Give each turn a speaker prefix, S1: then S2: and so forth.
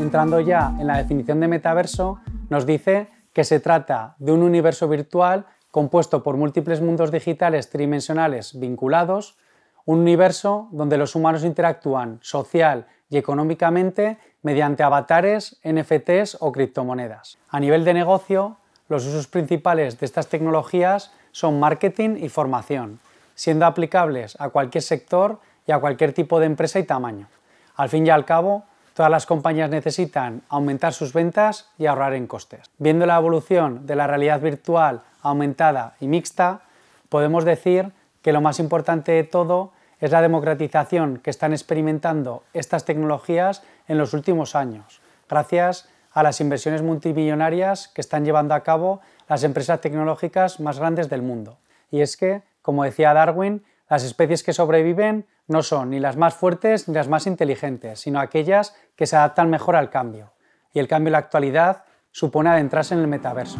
S1: entrando ya en la definición de metaverso, nos dice que se trata de un universo virtual compuesto por múltiples mundos digitales tridimensionales vinculados, un universo donde los humanos interactúan social y económicamente mediante avatares, NFTs o criptomonedas. A nivel de negocio, los usos principales de estas tecnologías son marketing y formación, siendo aplicables a cualquier sector y a cualquier tipo de empresa y tamaño. Al fin y al cabo, Todas las compañías necesitan aumentar sus ventas y ahorrar en costes. Viendo la evolución de la realidad virtual aumentada y mixta, podemos decir que lo más importante de todo es la democratización que están experimentando estas tecnologías en los últimos años, gracias a las inversiones multimillonarias que están llevando a cabo las empresas tecnológicas más grandes del mundo. Y es que, como decía Darwin, las especies que sobreviven no son ni las más fuertes ni las más inteligentes, sino aquellas que se adaptan mejor al cambio. Y el cambio en la actualidad supone adentrarse en el metaverso.